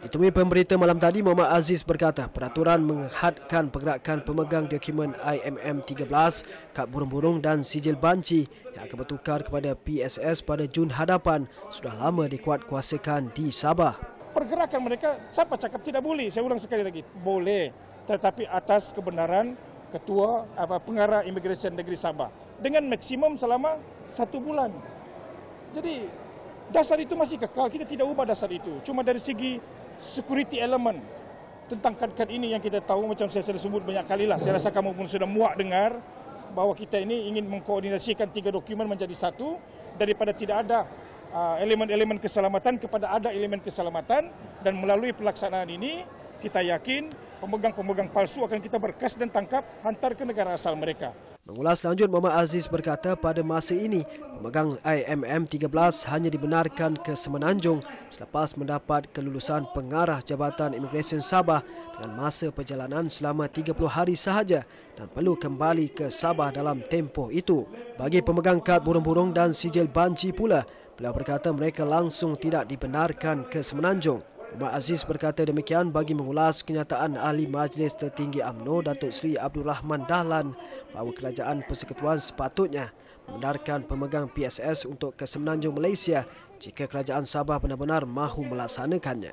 Ditemui pemberita malam tadi, Muhammad Aziz berkata peraturan menghadkan pergerakan pemegang dokumen IMM13, kad burung-burung dan sijil banci yang akan bertukar kepada PSS pada Jun hadapan sudah lama dikuatkuasakan di Sabah. Pergerakan mereka, siapa cakap tidak boleh? Saya ulang sekali lagi. Boleh, tetapi atas kebenaran ketua apa pengarah imigresen negeri Sabah dengan maksimum selama satu bulan. Jadi dasar itu masih kekal. Kita tidak ubah dasar itu. Cuma dari segi security element tentang kad-kad ini yang kita tahu macam saya sudah sebut banyak kali lah. Saya rasa kamu pun sudah muak dengar bahawa kita ini ingin mengkoordinasikan tiga dokumen menjadi satu daripada tidak ada uh, elemen-elemen keselamatan kepada ada elemen keselamatan dan melalui pelaksanaan ini kita yakin pemegang-pemegang palsu akan kita berkas dan tangkap hantar ke negara asal mereka. Mengulas lanjut, Muhammad Aziz berkata pada masa ini, pemegang IMM-13 hanya dibenarkan ke Semenanjung selepas mendapat kelulusan pengarah Jabatan Immigration Sabah dengan masa perjalanan selama 30 hari sahaja dan perlu kembali ke Sabah dalam tempoh itu. Bagi pemegang kad burung-burung dan sijil banci pula, beliau berkata mereka langsung tidak dibenarkan ke Semenanjung. Umar Aziz berkata demikian bagi mengulas kenyataan ahli majlis tertinggi AMNO Datuk Seri Abdul Rahman Dahlan bahawa kerajaan persekutuan sepatutnya membenarkan pemegang PSS untuk ke Semenanjung Malaysia jika kerajaan Sabah benar-benar mahu melaksanakannya.